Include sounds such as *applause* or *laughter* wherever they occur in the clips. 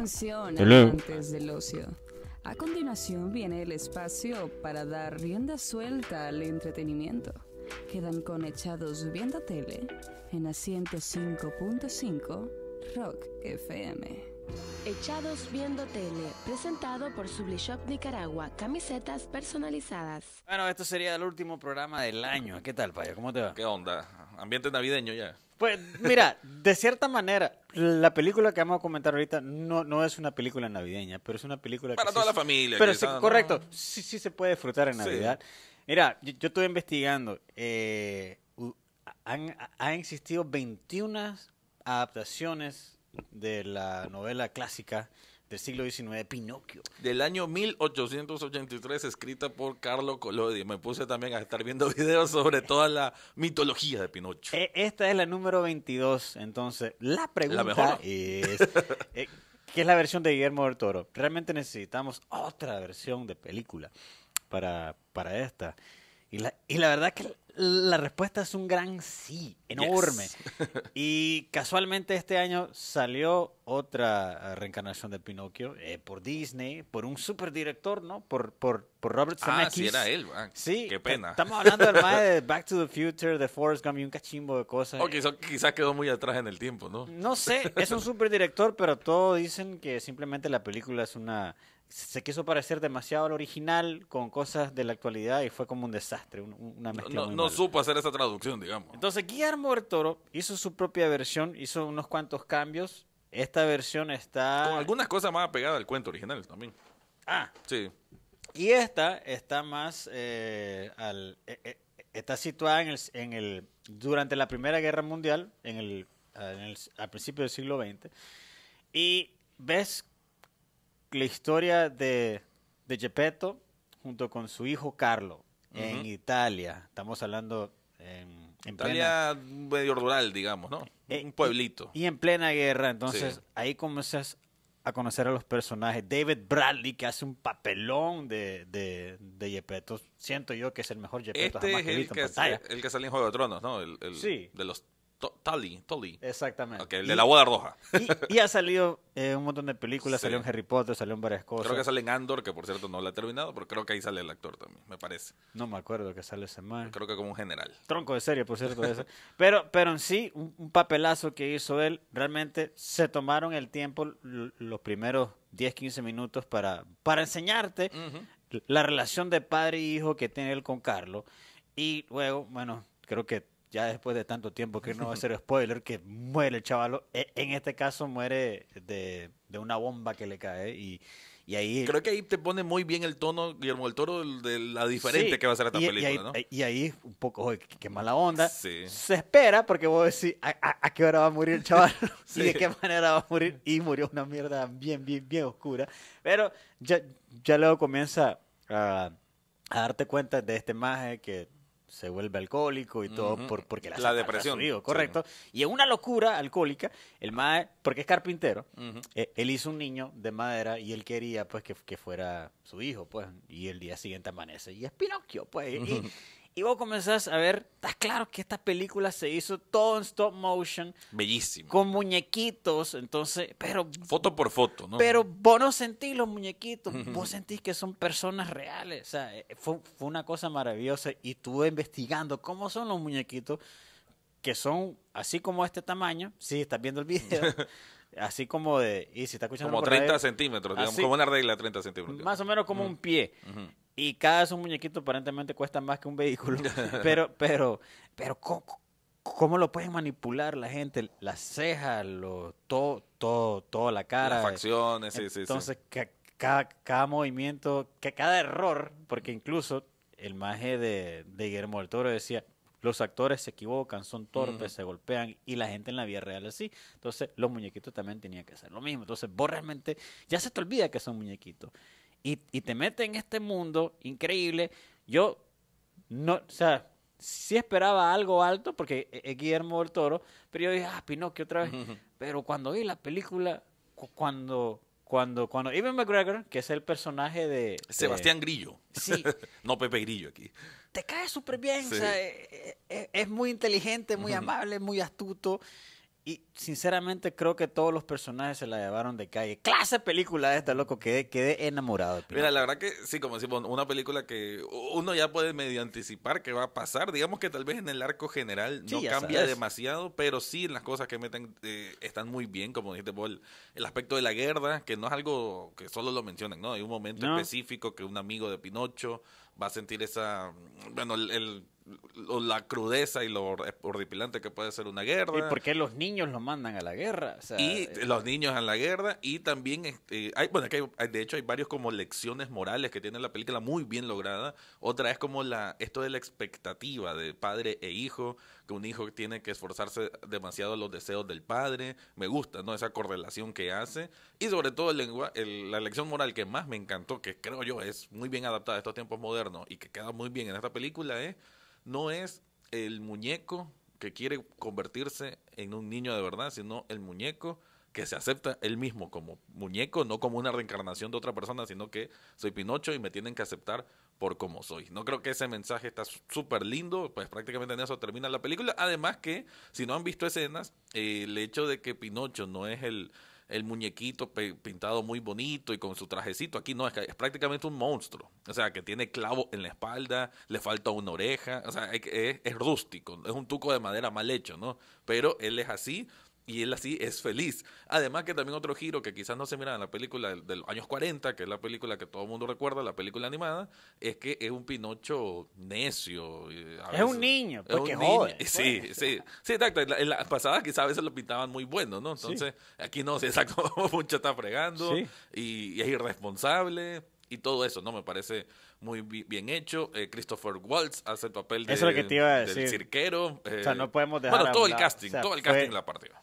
Atención, antes del ocio. A continuación viene el espacio para dar rienda suelta al entretenimiento. Quedan con Echados Viendo Tele en asiento 105.5 Rock FM. Echados Viendo Tele, presentado por Sublishop Nicaragua, camisetas personalizadas. Bueno, esto sería el último programa del año. ¿Qué tal, Paya? ¿Cómo te va? ¿Qué onda? Ambiente navideño ya. Pues mira, de cierta manera, la película que vamos a comentar ahorita no, no es una película navideña, pero es una película... Para que toda la familia. Pero correcto, sí, sí se puede disfrutar en Navidad. Mira, yo, estuve investigando, eh, han, han existido 21 adaptaciones de la novela clásica del siglo XIX, Pinocchio. Del año 1883, escrita por Carlo Collodi. Me puse también a estar viendo *laughs* videos sobre toda la mitología de Pinocho. Eh, esta es la número 22, entonces la pregunta es... Eh, ¿Qué es la versión de Guillermo del Toro? Realmente necesitamos otra versión de película para, para esta. Y la, y la verdad que la respuesta es un gran sí, enorme. *laughs* y casualmente este año salió otra reencarnación de Pinocchio eh, por Disney, por un superdirector, ¿no? Por, por, Robert ah, Zemeckis. Ah, sí, era él. Qué pena. Estamos hablando del de *laughs* Back to the Future, de Forrest Gump y un cachimbo de cosas. O quizás quedó muy atrás en el tiempo, ¿no? No sé, es un superdirector, pero todos dicen que simplemente la película es una se quiso parecer demasiado al original con cosas de la actualidad y fue como un desastre, una mezcla. No, supo hacer esa traducción, digamos. Entonces Guillermo del hizo su propia versión, hizo unos cuantos cambios. Esta versión está... Con algunas cosas más apegadas al cuento original también. Ah. Sí. Y esta está más eh, eh, eh, está situada en el, Durante la Primera Guerra Mundial, en el, al principio del siglo XX. Y ves la historia de, de junto con su hijo Carlo en Italia. Estamos hablando en, en Italia medio rural, digamos, ¿no? En, eh, pueblito. Y, en plena guerra, entonces ahí comienzas a conocer a los personajes. David Bradley, que hace un papelón de, de, de Siento yo que es el mejor Gepetto este jamás es el que, el que sale en Juego de Tronos, ¿no? sí. De los Tully, Tully. Exactamente. el de la boda roja. Y, ha salido eh, un montón de películas, salió en Harry Potter, salió en varias cosas. Creo que sale en Andor, que por cierto no la he terminado, pero creo que ahí sale el actor también, me parece. No me acuerdo que sale ese man. Creo que como un general. Tronco de serie, por cierto. *laughs* Pero, pero en sí, un, papelazo que hizo él, realmente se tomaron el tiempo, los primeros 10, 15 minutos para, para enseñarte la relación de padre e hijo que tiene él con Carlos. Y luego, bueno, creo que ya después de tanto tiempo que no va a *laughs* ser spoiler, que muere el chavalo. E, en este caso muere de, una bomba que le cae y, ahí... Creo que ahí te pone muy bien el tono, Guillermo del Toro, de la diferente que va a ser esta película, y ahí, ¿no? Eh, y ahí un poco, oye, qué, mala onda. Se espera porque vos decís, ¿a, qué hora va a morir el chaval? *laughs* *laughs* ¿Y de qué manera va a morir? Y murió una mierda bien, bien, bien oscura. Pero ya, ya luego comienza a, a darte cuenta de este maje que se vuelve alcohólico y todo por, porque la, depresión. digo correcto. Y es una locura alcohólica, el ma porque es carpintero, eh, él hizo un niño de madera y él quería pues que, fuera su hijo, pues. Y el día siguiente amanece y es Pinocchio, pues. y, y vos comenzás a ver, está claro que esta película se hizo todo en stop motion. Bellísimo. Con muñequitos, entonces, pero... Foto por foto, ¿no? Pero vos no sentís los muñequitos, *laughs* vos sentís que son personas reales. O sea, eh, fue, una cosa maravillosa y estuve investigando cómo son los muñequitos, que son así como este tamaño, sí, estás viendo el video. *laughs* así como de. Y si estás escuchando. Como 30 centímetros, digamos, como una regla de 30 centímetros. Más o menos como mm. un pie. Ajá y cada un muñequito aparentemente cuesta más que un vehículo. *laughs* pero, pero, pero, ¿cómo, lo pueden manipular la gente? Las cejas, lo, todo, todo, toda la cara. Las facciones, sí, sí. Entonces, sí. Cada, cada movimiento, cada error, porque incluso el maje de, Guillermo del Toro decía, los actores se equivocan, son torpes, se golpean y la gente en la vida real así. Entonces los muñequitos también tenían que hacer lo mismo. Entonces vos realmente ya se te olvida que son muñequitos y, y te mete en este mundo increíble. Yo no, o sea, sí esperaba algo alto porque es e, Guillermo del Toro, pero yo dije, ah, Pinocchio otra vez. pero cuando vi la película, cuando cuando, cuando Evan McGregor, que es el personaje de... Sebastián Grillo. Sí. *laughs* no Pepe Grillo aquí. Te cae súper bien, o sea, e, e, es, muy inteligente, muy amable, muy astuto. Y sinceramente creo que todos los personajes se la llevaron de calle. Clase película esta, loco. Quedé, quedé enamorado. Mira, la verdad que sí, como decimos, una película que uno ya puede medio anticipar que va a pasar. Digamos que tal vez en el arco general no cambia demasiado, pero sí en las cosas que meten eh, están muy bien, como dijiste vos, el, aspecto de la guerra, que no es algo que solo lo mencionen ¿no? Hay un momento específico que un amigo de Pinocho va a sentir esa, mm, bueno, el la crudeza y lo horripilante que puede ser una guerra. ¿Y por qué los niños lo mandan a la guerra? y eh, los niños a la guerra. Y también, este, hay, bueno, de hecho hay varios como lecciones morales que tiene la película muy bien lograda. Otra es como la esto de la expectativa de padre e hijo, que un hijo tiene que esforzarse demasiado los deseos del padre. Me gusta, ¿no? Esa correlación que hace. Y sobre todo el la lección moral que más me encantó, que creo yo es muy bien adaptada a estos tiempos modernos y que queda muy bien en esta película es no es el muñeco que quiere convertirse en un niño de verdad, sino el muñeco que se acepta él mismo como muñeco, no como una reencarnación de otra persona, sino que soy Pinocho y me tienen que aceptar por como soy. No creo que ese mensaje está súper lindo, pues prácticamente en eso termina la película. Además que, si no han visto escenas, el hecho de que Pinocho no es el, el muñequito pintado muy bonito y con su trajecito. Aquí no, es, es prácticamente un monstruo. O sea, que tiene clavo en la espalda, le falta una oreja. O sea, es rústico, es un tuco de madera mal hecho, ¿no? Pero él es así y él así es feliz. Además que también otro giro que quizás no se mira en la película de, los años 40, que es la película que todo el mundo recuerda, la película animada, es que es un Pinocho necio. es un niño, pues es un Niño. Sí, pues. sí, sí, exacto. En, la, las pasadas quizás a veces lo pintaban muy bueno, ¿no? Entonces, aquí no, se sacó mucho está fregando y, y es irresponsable y todo eso, ¿no? Me parece muy bien hecho. Eh, Christopher Waltz hace el papel de, del cirquero. Eh, o sea, no podemos dejar... Bueno, todo el casting, todo el casting de la partida.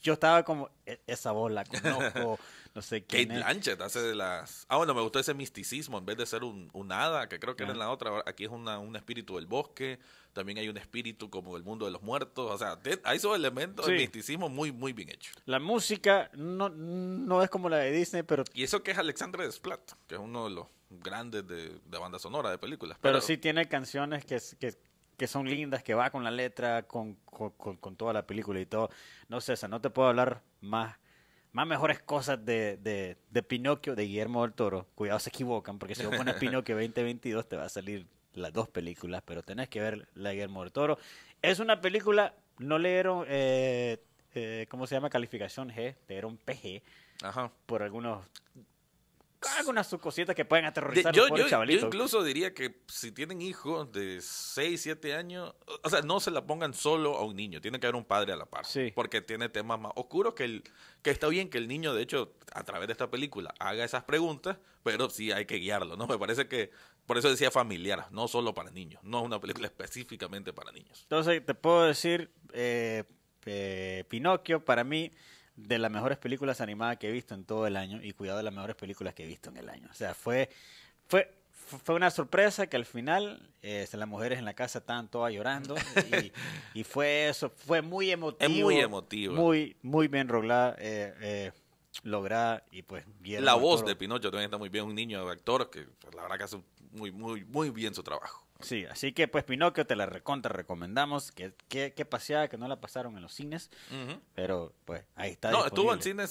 yo estaba como, e, esa bola, conozco... *laughs* No sé quién Kate Lanchett Blanchett hace de las. Ah, bueno, me gustó ese misticismo. En vez de ser un, un hada, que creo que era en la otra, aquí es una, un espíritu del bosque también hay un espíritu como el mundo de los muertos, o sea, hay esos elementos de misticismo muy, muy bien hechos. La música no, no es como la de Disney, pero... Y eso que es Alexandre Desplat, que es uno de los grandes de, banda sonora de películas. Pero, sí tiene canciones que, que, son lindas, que va con la letra, con, toda la película y todo. No, sé, no te puedo hablar más, más mejores cosas de, de, de Pinocchio, de Guillermo del Toro. Cuidado, se equivocan, porque si vos *laughs* pones Pinocchio 2022 te va a salir las dos películas, pero tenés que ver La Guillermo del Es una película, no le dieron, eh, eh, ¿cómo se llama? Calificación G, le dieron PG por algunos algunas unas cositas que pueden aterrorizar a los chavalitos. yo, incluso diría que si tienen hijos de 6, 7 años, o sea, no se la pongan solo a un niño, tiene que haber un padre a la par. Sí. Porque tiene temas más oscuros que el que está bien que el niño, de hecho, a través de esta película haga esas preguntas, pero sí hay que guiarlo, ¿no? *laughs* Me parece que por eso decía familiar, no solo para niños, no es una película *laughs* específicamente para niños. Entonces, te puedo decir eh, eh, Pinocchio para mí de las mejores películas animadas que he visto en todo el año y cuidado de las mejores películas que he visto en el año. O sea, fue, fue, fue una sorpresa que al final eh, las mujeres en la casa estaban todas llorando *laughs* y, fue eso, fue muy emotivo. muy emotivo. Muy, muy bien roglada, eh, eh lograda y pues bien. La voz de Pinocho también está muy bien, un niño de actor que pues, la verdad que hace muy, muy, muy bien su trabajo. Sí, así que pues Pinocchio te la recontra recomendamos. Que, que, que paseada, que no la pasaron en los cines. Pero pues ahí está. No, estuvo en cines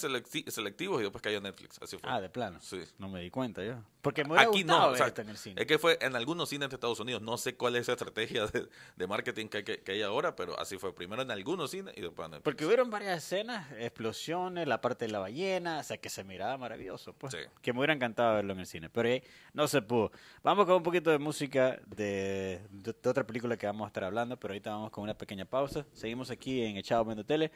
selectivos y después cayó Netflix. Así fue. Ah, de plano. Sí. No me di cuenta yo. Porque me Aquí no, o en el cine. Es que fue en algunos cines de Estados Unidos. No sé cuál es la estrategia de, marketing que, hay ahora, pero así fue. Primero en algunos cines y después en Netflix. Porque hubieron varias escenas, explosiones, la parte de la ballena, o sea que se miraba maravilloso. Pues que me hubiera encantado verlo en el cine. Pero eh, no se pudo. Vamos con un poquito de música de eh, de, otra película que vamos a estar hablando, pero ahorita vamos con una pequeña pausa. Seguimos aquí en Echado Mendo Tele.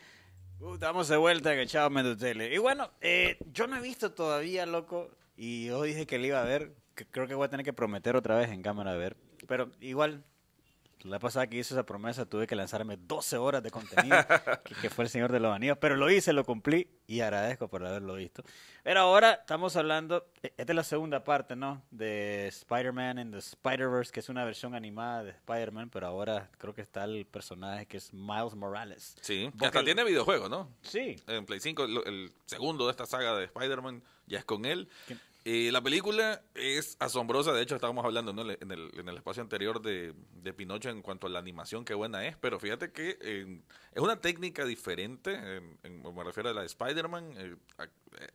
Damos uh, estamos de vuelta en Echado Mendo Tele. Y bueno, eh, yo no he visto todavía, loco, y hoy dije que le iba a ver. creo que voy a tener que prometer otra vez en cámara a ver. Pero igual, la pasada que hice esa promesa tuve que lanzarme 12 horas de contenido, *laughs* que, fue el Señor de los Anillos, pero lo hice, lo cumplí y agradezco por haberlo visto. Pero ahora estamos hablando, e, esta es la segunda parte, ¿no? De Spider-Man and the Spider-Verse, que es una versión animada de Spider-Man, pero ahora creo que está el personaje que es Miles Morales. Sí, hasta tiene videojuego, ¿no? Sí. En Play 5, el segundo de esta saga de Spider-Man ya es con él. Eh, la película es asombrosa, de hecho estábamos hablando en, el, espacio anterior de, de, Pinocho en cuanto a la animación, qué buena es, pero fíjate que eh, es una técnica diferente, me refiero a la de Spider-Man, eh, eh,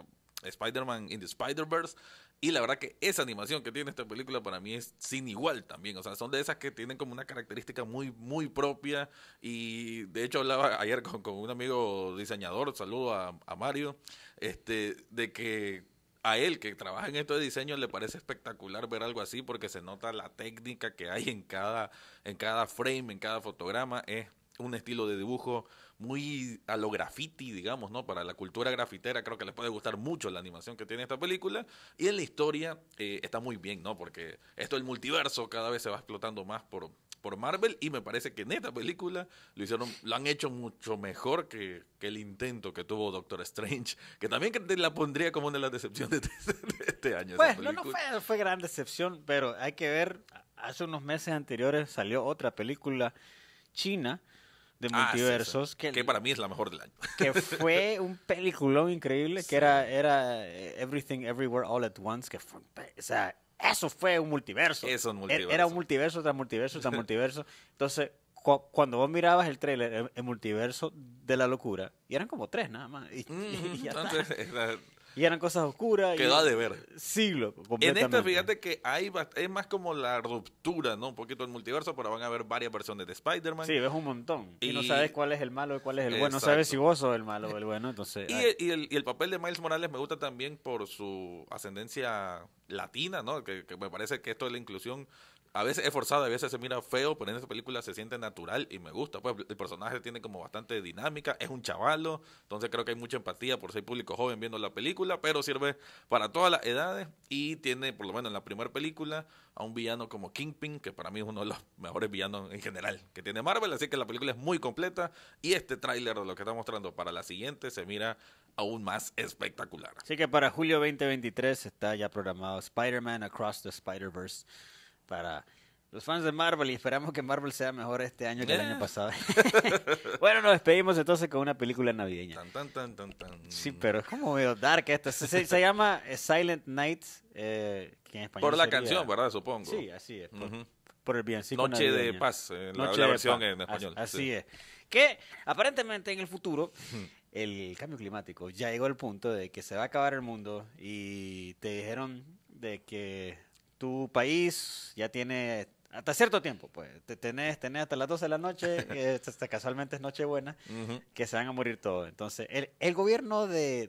Spider-Man in the Spider-Verse, y la verdad que esa animación que tiene esta película para mí es sin igual también. O sea, son de esas que tienen como una característica muy, muy propia. Y de hecho hablaba ayer con, un amigo diseñador, saludo a, a, Mario, este, de que a él que trabaja en esto de diseño le parece espectacular ver algo así porque se nota la técnica que hay en cada, en cada frame, en cada fotograma. Es un estilo de dibujo muy a lo graffiti, digamos, ¿no? Para la cultura grafitera creo que les puede gustar mucho la animación que tiene esta película. Y en la historia eh, está muy bien, ¿no? Porque esto del multiverso cada vez se va explotando más por, Marvel y me parece que en esta película lo hicieron, lo han hecho mucho mejor que, el intento que tuvo Doctor Strange, que también la pondría como una de las decepciones de, este año. Pues no, no fue, gran decepción, pero hay que ver, hace unos meses anteriores salió otra película china de ah, multiversos. Que, para mí es la mejor del año. Que fue *laughs* un peliculón increíble, que era, era eh, Everything Everywhere All at Once, que fue, o sea, eso fue un multiverso. Eso un e-, multiverso. Era un multiverso tras multiverso tras *laughs* multiverso. Entonces, cuando vos mirabas el trailer, el, multiverso de la locura, y eran como tres nada más. Y, mm, y eran cosas oscuras. Quedó y, a deber. Siglo, En esta, fíjate que hay, es más como la ruptura, ¿no? Un poquito el multiverso, pero van a haber varias versiones de Spider-Man. Sí, ves un montón. Y, no sabes cuál es el malo y cuál es el bueno. No sabes si vos sos el malo o el bueno, entonces... *laughs* Y el, y, el, papel de Miles Morales me gusta también por su ascendencia latina, ¿no? Que, que, me parece que esto es la inclusión a veces es forzada, a veces se mira feo, pero en esa película se siente natural y me gusta. Pues, el personaje tiene como bastante dinámica, es un chavalo, entonces creo que hay mucha empatía por ser público joven viendo la película, pero sirve para todas las edades y tiene, por lo menos en la primera película, a un villano como Kingpin, que para mí es uno de los mejores villanos en general que tiene Marvel, así que la película es muy completa y este tráiler de lo que está mostrando para la siguiente se mira aún más espectacular. Así que para julio 2023 está ya programado Spider-Man Across the Spider-Verse para los fans de Marvel y esperamos que Marvel sea mejor este año que el año eh. pasado. *laughs* bueno, nos despedimos entonces con una película navideña. Sí, pero es como medio dark esto. Se, llama eh, Silent Nights eh, Por la canción, ¿verdad? Supongo. Sí, así es. Por, el Noche de Paz, la, versión en español. Así es. Que aparentemente en el futuro... El cambio climático ya llegó al punto de que se va a acabar el mundo y te dijeron de que tu país ya tiene hasta cierto tiempo, pues, te tenés, tenés hasta las 12 de la noche, *laughs* hasta casualmente es Nochebuena, que se van a morir todos. Entonces, el, gobierno de,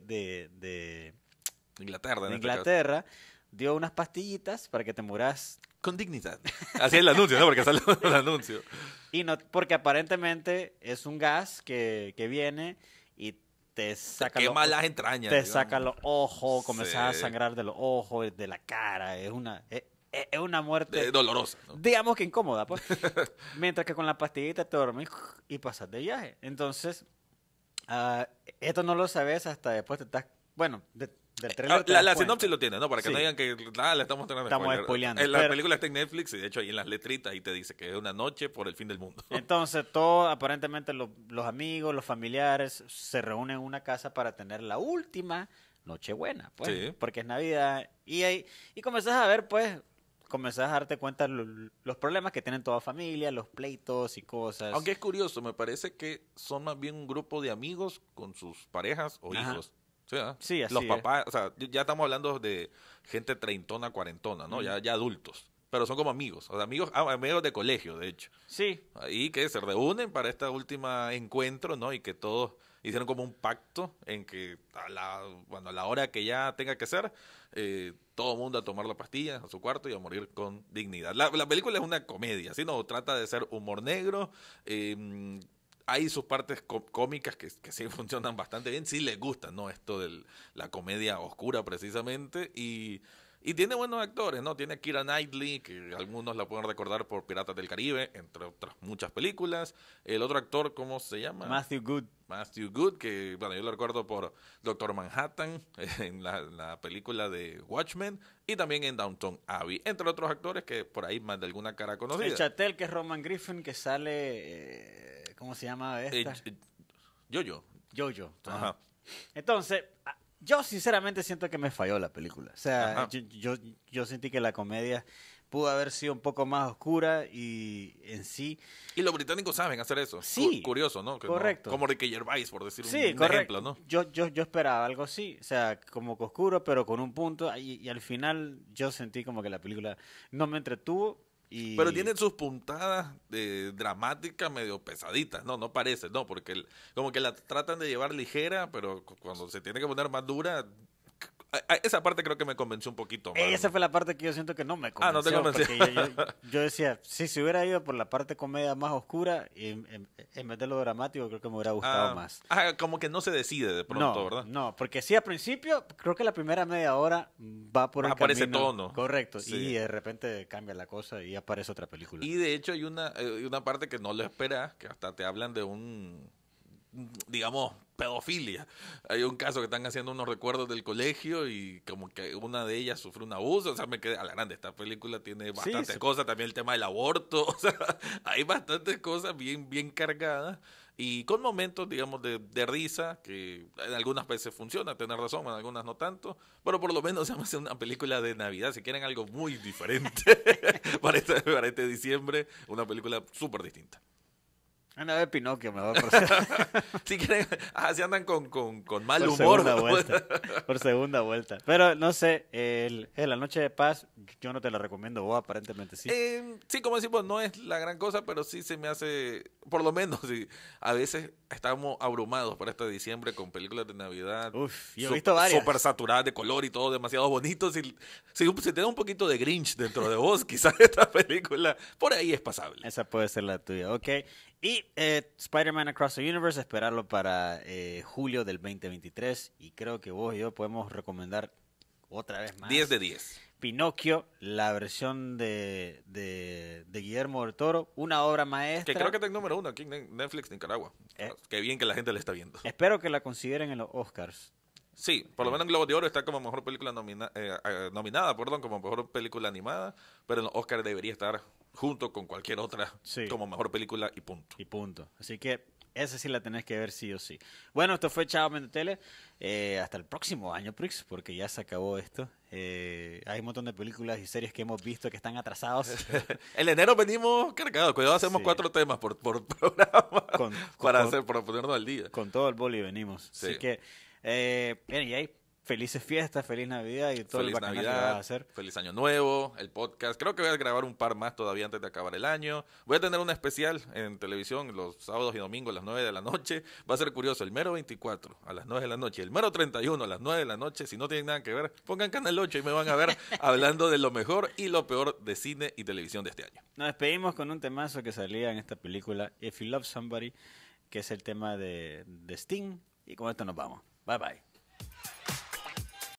Inglaterra, este Inglaterra dio unas pastillitas para que te muras. Con dignidad. Así es el anuncio, ¿no? Porque sale el anuncio. *laughs* Y no, porque aparentemente es un gas que, que viene y te saca. los, entrañas. Te saca los ojos, comenzás a sangrar de los ojos, de la cara. Es una. Es, una muerte. dolorosa. Digamos que incómoda, pues. *laughs* Mientras que con la pastillita te dormís y pasas de viaje. Entonces, ah, esto no lo sabes hasta después te estás. Bueno, de, eh, ah, la, sinopsis lo tiene, ¿no? Para que no digan que ah, la estamos teniendo Estamos spoiler. En la película está en Netflix y de hecho ahí en las letritas y te dice que es una noche por el fin del mundo. *laughs* Entonces, todos, aparentemente los amigos, los familiares se reúnen en una casa para tener la última Nochebuena, pues, porque es Navidad. Y ahí, y comenzás a ver, pues, comenzás a darte cuenta los problemas que tienen toda familia, los pleitos y cosas. Aunque es curioso, me parece que son más bien un grupo de amigos con sus parejas o hijos Sí, Los papás, o sea, ya estamos hablando de gente treintona, cuarentona, ¿no? Ya, ya adultos pero son como amigos, o sea, amigos, ah, amigos de colegio, de hecho. Sí. Ahí que se reúnen para este última encuentro, ¿no? Y que todos hicieron como un pacto en que a la, bueno, a la hora que ya tenga que ser, eh, todo mundo a tomar la pastilla a su cuarto y a morir con dignidad. La, la película es una comedia, ¿sí? No, trata de ser humor negro, eh, hay sus partes cómicas que, sí *laughs* funcionan bastante bien, sí les gusta, ¿no? Esto de la comedia oscura precisamente y... Y tiene buenos actores, ¿no? Tiene a Kira Knightley, que algunos la pueden recordar por Piratas del Caribe, entre otras muchas películas. El otro actor, ¿cómo se llama? Matthew Good. Matthew Good, que, bueno, yo lo recuerdo por Doctor Manhattan, *laughs* en la, película de Watchmen, y también en Downton Abbey, entre otros actores que por ahí más de alguna cara conocida. El Chatel, que es Roman Griffin, que sale... Eh, ¿Cómo se llama eh, esta? Eh, Yo-Yo. Yo-Yo. Ajá. Entonces, ah, yo sinceramente siento que me falló la película. O sea, yo, yo, sentí que la comedia pudo haber sido un poco más oscura y en sí. Y los británicos saben hacer eso. Sí. curioso, ¿no? correcto. como Ricky Gervais, por decir sí, un, ejemplo, ¿no? Yo, yo, yo esperaba algo así, o sea, como que oscuro, pero con un punto. y al final yo sentí como que la película no me entretuvo pero tienen sus puntadas de eh, dramática medio pesaditas, no, no parece, no, porque como que la tratan de llevar ligera, pero cuando se tiene que poner más dura, esa parte creo que me convenció un poquito más. Esa fue la parte que yo siento que no me convenció. Ah, no te *laughs* Yo, decía, si se hubiera ido por la parte comedia más oscura, y en, vez de lo dramático, creo que me hubiera gustado ah, más. Ah, como que no se decide de pronto, ¿verdad? No, porque sí, al principio, creo que la primera media hora va por el Aparece todo, tono. Correcto. Y de repente cambia la cosa y aparece otra película. Y de hecho hay una, eh, una parte que no lo esperas, que hasta te hablan de un digamos, pedofilia. Hay un caso que están haciendo unos recuerdos del colegio y como que una de ellas sufre un abuso. O sea, me quedé a la grande. Esta película tiene bastantes cosa cosas. También el tema del aborto. *laughs* O sea, hay bastantes cosas bien, bien cargadas y con momentos, digamos, de, risa, que en algunas veces funciona, tener razón, en algunas no tanto, pero por lo menos se hace una película de Navidad, si quieren algo muy diferente *laughs* para, este, para este diciembre, una película súper distinta. Una de Pinocchio mejor. Por *laughs* si quieren, así ah, andan con, con, mal humor. Pues. por segunda vuelta. Pero no sé, el, La Noche de Paz, yo no te la recomiendo, vos aparentemente sí. Em, sí, como decimos, no es la gran cosa, pero sí se me hace, por lo menos, si a veces estamos abrumados para este diciembre con películas de Navidad. Uf, yo he visto varias. Súper saturadas de color y todo, demasiado bonito. Si, si, si un poquito de Grinch dentro de vos, *laughs* quizás esta película por ahí es pasable. Esa puede ser la tuya, ok. Y eh, Spider-Man Across the Universe, esperarlo para eh, julio del 2023. Y creo que vos y yo podemos recomendar otra vez más. 10 de 10. Pinocchio, la versión de, de, Guillermo del Toro, una obra maestra. Que creo que está en número uno aquí en Netflix Nicaragua. Eh. Qué bien que la gente la está viendo. Espero que la consideren en los Oscars. Sí, por lo menos en Globo de Oro está como mejor película eh, nominada, perdón, como mejor película animada, pero en los Oscars debería estar junto con cualquier otra como mejor película y punto. Y punto. Así que esa sí la tenés que ver sí o sí. Bueno, esto fue Chao Mendotele. Eh, hasta el próximo año, Prix, porque ya se acabó esto. Eh, hay un montón de películas y series que hemos visto que están atrasados. *laughs* el enero venimos cargados. Cuidado, hacemos cuatro temas por, *laughs* programa con, para, ponernos al día. Con todo el boli venimos. Así que, eh, bien, y ahí felices fiestas, feliz Navidad y todo lo el que vas a hacer. Feliz Año Nuevo, el podcast. Creo que voy a grabar un par más todavía antes de acabar el año. Voy a tener una especial en televisión los sábados y domingos a las 9 de la noche. Va a ser curioso, el mero 24 a las 9 de la noche, el mero 31 a las 9 de la noche. Si no tienen nada que ver, pongan Canal 8 y me van a ver *laughs* hablando de lo mejor y lo peor de cine y televisión de este año. Nos despedimos con un temazo que salía en esta película, If You Love Somebody, que es el tema de, de Sting. Y con esto nos vamos. Bye bye.